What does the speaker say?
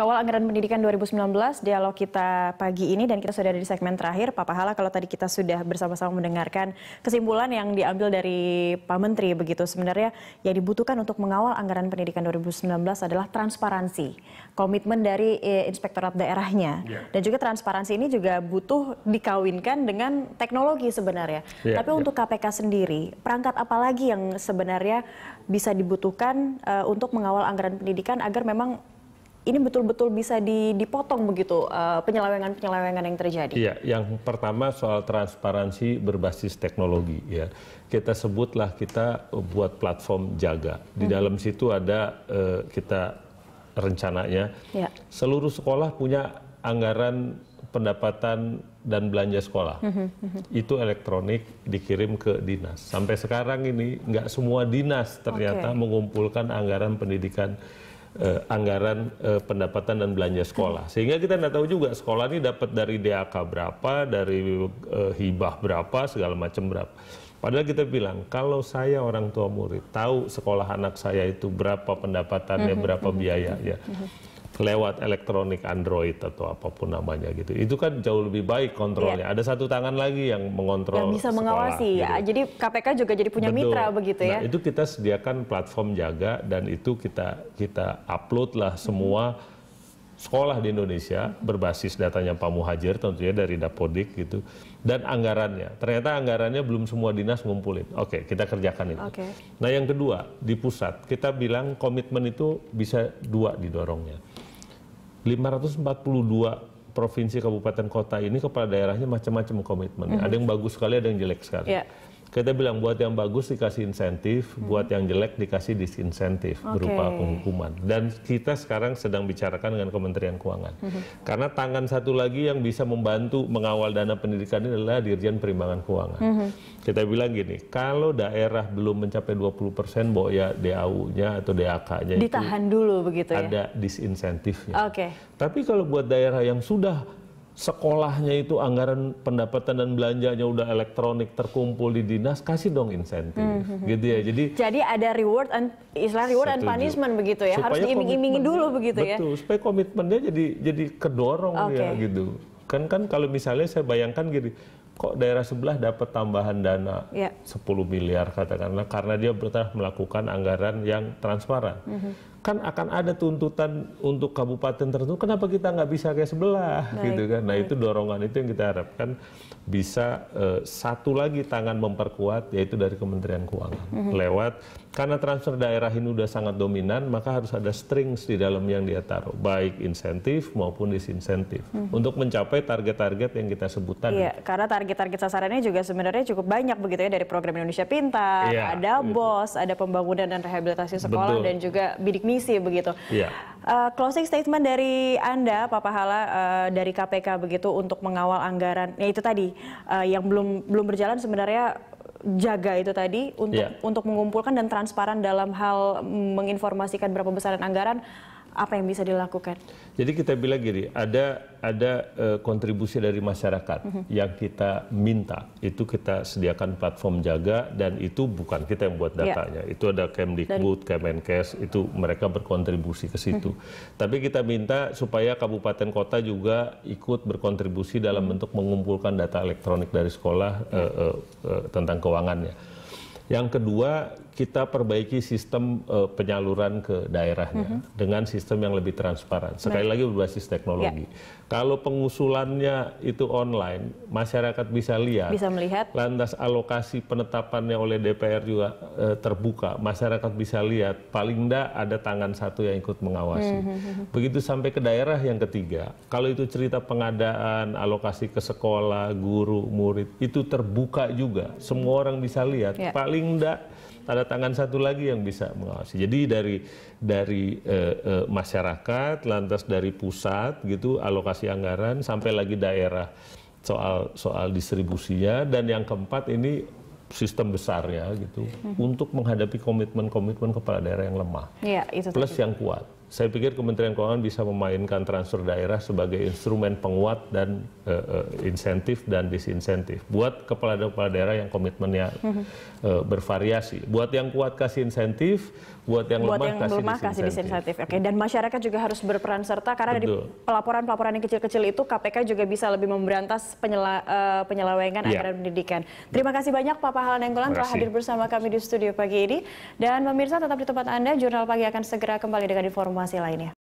Kawal Anggaran Pendidikan 2019, dialog kita pagi ini dan kita sudah ada di segmen terakhir. Pak Pahala, kalau tadi kita sudah bersama-sama mendengarkan kesimpulan yang diambil dari Pak Menteri begitu. Sebenarnya yang dibutuhkan untuk mengawal anggaran pendidikan 2019 adalah transparansi, komitmen dari eh, inspektorat daerahnya. Yeah. Dan juga transparansi ini juga butuh dikawinkan dengan teknologi sebenarnya. Yeah, Tapi yeah. untuk KPK sendiri, perangkat apa lagi yang sebenarnya bisa dibutuhkan uh, untuk mengawal anggaran pendidikan agar memang ini betul-betul bisa dipotong begitu eh, penyelewengan-penyelewengan yang terjadi? Iya, yang pertama soal transparansi berbasis teknologi ya. Kita sebutlah kita buat platform jaga. Di hmm. dalam situ ada eh, kita rencananya ya. seluruh sekolah punya anggaran pendapatan dan belanja sekolah. Hmm, hmm, -hmm. Itu elektronik dikirim ke dinas. Sampai sekarang ini nggak semua dinas ternyata okay. mengumpulkan anggaran pendidikan eh, anggaran uh, pendapatan dan belanja sekolah. Sehingga kita tidak tahu juga sekolah ini dapat dari DAK berapa, dari uh, hibah berapa, segala macam berapa. Padahal kita bilang, kalau saya orang tua murid, tahu sekolah anak saya itu berapa pendapatannya, mhm, berapa mhm. biayanya. Mhm lewat elektronik Android atau apapun namanya gitu. Itu kan jauh lebih baik kontrolnya. Yeah. Ada satu tangan lagi yang mengontrol. Yang bisa sekolah, mengawasi gitu. ya. Jadi KPK juga jadi punya Betul. mitra begitu ya. Nah, itu kita sediakan platform jaga dan itu kita kita upload lah semua hmm. sekolah di Indonesia berbasis datanya Pak Muhajir tentunya dari Dapodik gitu dan anggarannya. Ternyata anggarannya belum semua dinas ngumpulin. Oke, kita kerjakan itu. Okay. Nah, yang kedua di pusat kita bilang komitmen itu bisa dua didorongnya 542 provinsi kabupaten kota ini kepala daerahnya macam-macam komitmen, mm-hmm. Ada yang bagus sekali, ada yang jelek sekali. Yeah kita bilang buat yang bagus dikasih insentif, hmm. buat yang jelek dikasih disinsentif okay. berupa penghukuman. Dan kita sekarang sedang bicarakan dengan Kementerian Keuangan. Hmm. Karena tangan satu lagi yang bisa membantu mengawal dana pendidikan ini adalah Dirjen Perimbangan Keuangan. Hmm. Kita bilang gini, kalau daerah belum mencapai 20% boya DAU-nya atau DAK-nya itu ditahan dulu begitu ada ya. Ada disinsentifnya. Oke. Okay. Tapi kalau buat daerah yang sudah sekolahnya itu anggaran pendapatan dan belanjanya udah elektronik terkumpul di dinas kasih dong insentif mm-hmm. gitu ya jadi jadi ada reward and istilah reward setuju. and punishment begitu ya supaya harus diiming-imingi dulu begitu ya. betul, ya supaya komitmennya jadi jadi kedorong okay. ya gitu kan kan kalau misalnya saya bayangkan gini kok daerah sebelah dapat tambahan dana yeah. Ya. 10 miliar katakanlah karena dia telah melakukan anggaran yang transparan mm-hmm kan akan ada tuntutan untuk kabupaten tertentu. Kenapa kita nggak bisa kayak sebelah, baik, gitu kan? Nah baik. itu dorongan itu yang kita harapkan bisa uh, satu lagi tangan memperkuat, yaitu dari Kementerian Keuangan mm -hmm. lewat karena transfer daerah ini sudah sangat dominan, maka harus ada strings di dalam yang dia taruh, baik insentif maupun disinsentif mm -hmm. untuk mencapai target-target yang kita sebutkan. Iya, karena target-target sasarannya juga sebenarnya cukup banyak begitu ya dari program Indonesia Pintar, iya, ada gitu. BOS, ada pembangunan dan rehabilitasi sekolah Betul. dan juga bidik misi begitu. Iya. Uh, closing statement dari Anda, Pak Pahala, uh, dari KPK begitu untuk mengawal anggaran, ya itu tadi uh, yang belum belum berjalan sebenarnya jaga itu tadi untuk yeah. untuk mengumpulkan dan transparan dalam hal mm, menginformasikan berapa besaran anggaran apa yang bisa dilakukan? Jadi kita bilang gini, ada ada uh, kontribusi dari masyarakat mm -hmm. yang kita minta. Itu kita sediakan platform jaga dan itu bukan kita yang buat ya. datanya. Yeah. Itu ada Kemdikbud, dan... Kemenkes, itu mereka berkontribusi ke situ. Mm -hmm. Tapi kita minta supaya kabupaten kota juga ikut berkontribusi dalam mm -hmm. bentuk mengumpulkan data elektronik dari sekolah yeah. uh, eh, uh, eh, uh, tentang keuangannya. Yang kedua, kita perbaiki sistem uh, penyaluran ke daerahnya mm -hmm. dengan sistem yang lebih transparan. Sekali Baik. lagi berbasis teknologi. Ya. Kalau pengusulannya itu online, masyarakat bisa lihat. Bisa melihat. Lantas alokasi penetapannya oleh DPR juga uh, terbuka. Masyarakat bisa lihat. Paling tidak ada tangan satu yang ikut mengawasi. Mm -hmm. Begitu sampai ke daerah yang ketiga, kalau itu cerita pengadaan, alokasi ke sekolah, guru, murid, itu terbuka juga. Semua orang bisa lihat. Yeah. Paling tidak ada tangan satu lagi yang bisa mengawasi. Jadi dari dari e, e, masyarakat, lantas dari pusat gitu alokasi anggaran sampai lagi daerah soal soal distribusinya dan yang keempat ini sistem besar ya gitu mm -hmm. untuk menghadapi komitmen-komitmen kepala daerah yang lemah Yeah, itu plus tadi. yang kuat saya pikir Kementerian Keuangan bisa memainkan transfer daerah sebagai instrumen penguat dan uh, uh, insentif dan disinsentif. Buat kepala-kepala daerah yang komitmennya uh, bervariasi. Buat yang kuat kasih insentif, buat yang buat lemah, yang kasih, lemah disinsentif. kasih disinsentif. Oke, dan masyarakat juga harus berperan serta karena Betul. dari pelaporan-pelaporan yang kecil-kecil itu KPK juga bisa lebih memberantas penyela, uh, penyelewengan yeah. anggaran pendidikan. Terima kasih banyak Pak Pahala Nenggolan telah hadir bersama kami di studio pagi ini. Dan pemirsa tetap di tempat Anda, Jurnal Pagi akan segera kembali dengan informasi informasi lainnya